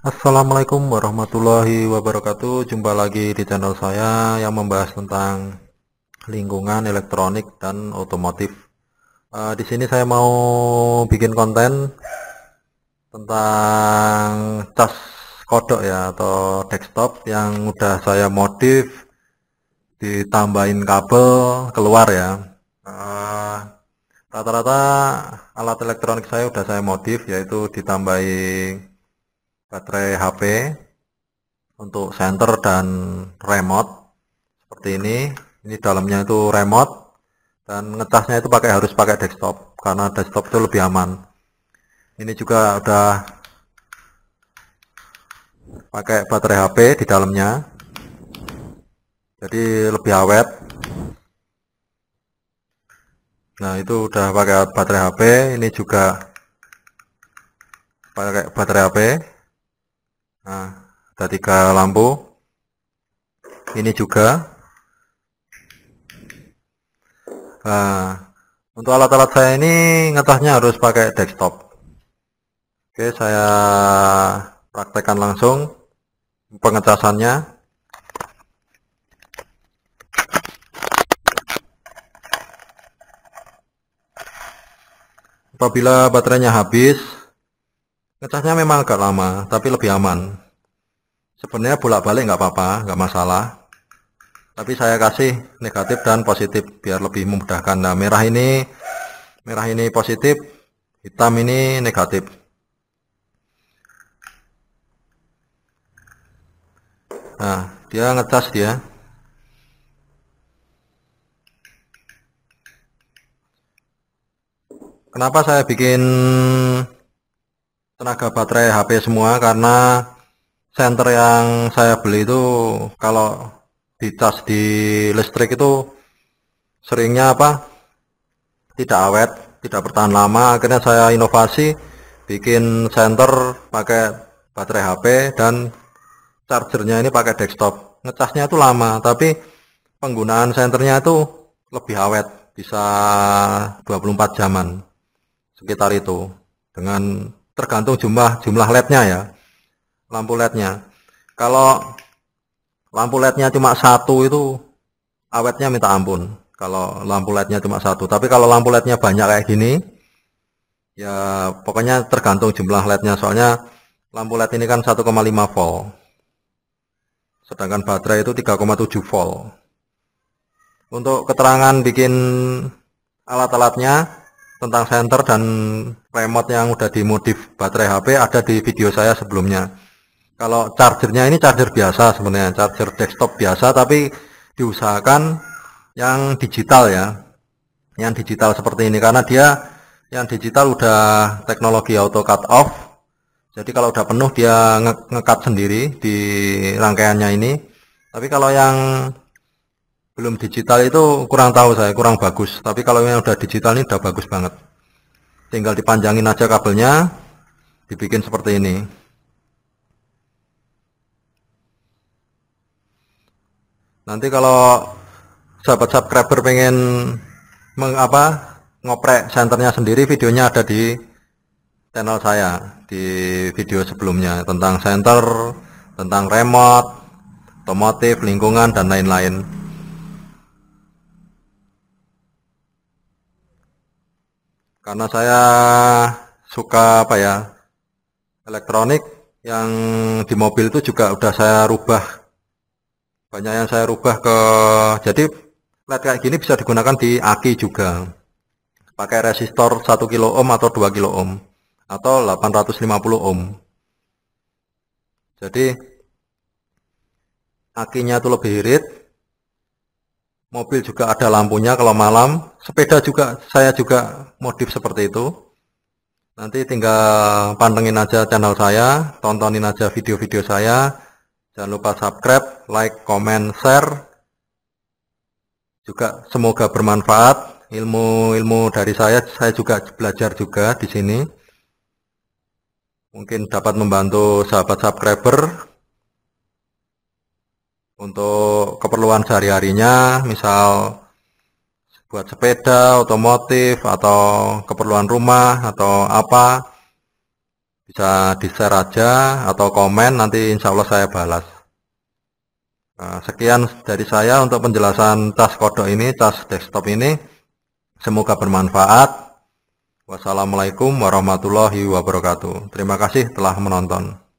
Assalamualaikum warahmatullahi wabarakatuh Jumpa lagi di channel saya yang membahas tentang lingkungan elektronik dan otomotif uh, Di sini saya mau bikin konten tentang cas kodok ya atau desktop yang udah saya modif ditambahin kabel keluar ya eh, rata-rata uh, alat elektronik saya udah saya modif yaitu ditambahin baterai HP untuk center dan remote seperti ini ini dalamnya itu remote dan ngecasnya itu pakai harus pakai desktop karena desktop itu lebih aman ini juga udah pakai baterai HP di dalamnya jadi lebih awet nah itu udah pakai baterai HP ini juga pakai baterai HP Nah, ada tiga lampu. Ini juga. Nah, untuk alat-alat saya ini ngetahnya harus pakai desktop. Oke, saya praktekkan langsung pengecasannya. Apabila baterainya habis, Ngecasnya memang agak lama, tapi lebih aman. Sebenarnya bolak-balik nggak apa-apa, nggak masalah. Tapi saya kasih negatif dan positif biar lebih memudahkan. Nah, merah ini merah ini positif, hitam ini negatif. Nah, dia ngecas dia. Kenapa saya bikin tenaga baterai HP semua karena senter yang saya beli itu kalau di cas di listrik itu seringnya apa tidak awet tidak bertahan lama akhirnya saya inovasi bikin senter pakai baterai HP dan chargernya ini pakai desktop ngecasnya itu lama tapi penggunaan senternya itu lebih awet bisa 24 jaman sekitar itu dengan tergantung jumlah jumlah LED-nya ya. Lampu LED-nya. Kalau lampu LED-nya cuma satu itu awetnya minta ampun. Kalau lampu LED-nya cuma satu, tapi kalau lampu LED-nya banyak kayak gini, ya pokoknya tergantung jumlah LED-nya. Soalnya lampu LED ini kan 1,5 volt, sedangkan baterai itu 3,7 volt. Untuk keterangan bikin alat-alatnya, tentang senter dan remote yang udah dimodif baterai HP ada di video saya sebelumnya. Kalau chargernya ini charger biasa sebenarnya, charger desktop biasa tapi diusahakan yang digital ya. Yang digital seperti ini karena dia yang digital udah teknologi auto cut off. Jadi kalau udah penuh dia ngekat nge sendiri di rangkaiannya ini. Tapi kalau yang belum digital itu kurang tahu saya kurang bagus tapi kalau yang udah digital ini udah bagus banget tinggal dipanjangin aja kabelnya dibikin seperti ini nanti kalau sahabat subscriber pengen mengapa ngoprek senternya sendiri videonya ada di channel saya di video sebelumnya tentang center tentang remote otomotif lingkungan dan lain-lain karena saya suka apa ya elektronik yang di mobil itu juga udah saya rubah banyak yang saya rubah ke jadi led kayak gini bisa digunakan di aki juga pakai resistor 1 kilo ohm atau 2 kilo ohm atau 850 ohm jadi akinya itu lebih irit mobil juga ada lampunya kalau malam sepeda juga saya juga modif seperti itu. Nanti tinggal pantengin aja channel saya, tontonin aja video-video saya. Jangan lupa subscribe, like, comment, share. Juga semoga bermanfaat. Ilmu-ilmu dari saya, saya juga belajar juga di sini. Mungkin dapat membantu sahabat subscriber untuk keperluan sehari-harinya, misal buat sepeda, otomotif, atau keperluan rumah, atau apa, bisa di-share aja, atau komen, nanti insya Allah saya balas. Nah, sekian dari saya untuk penjelasan tas kodok ini, tas desktop ini. Semoga bermanfaat. Wassalamualaikum warahmatullahi wabarakatuh. Terima kasih telah menonton.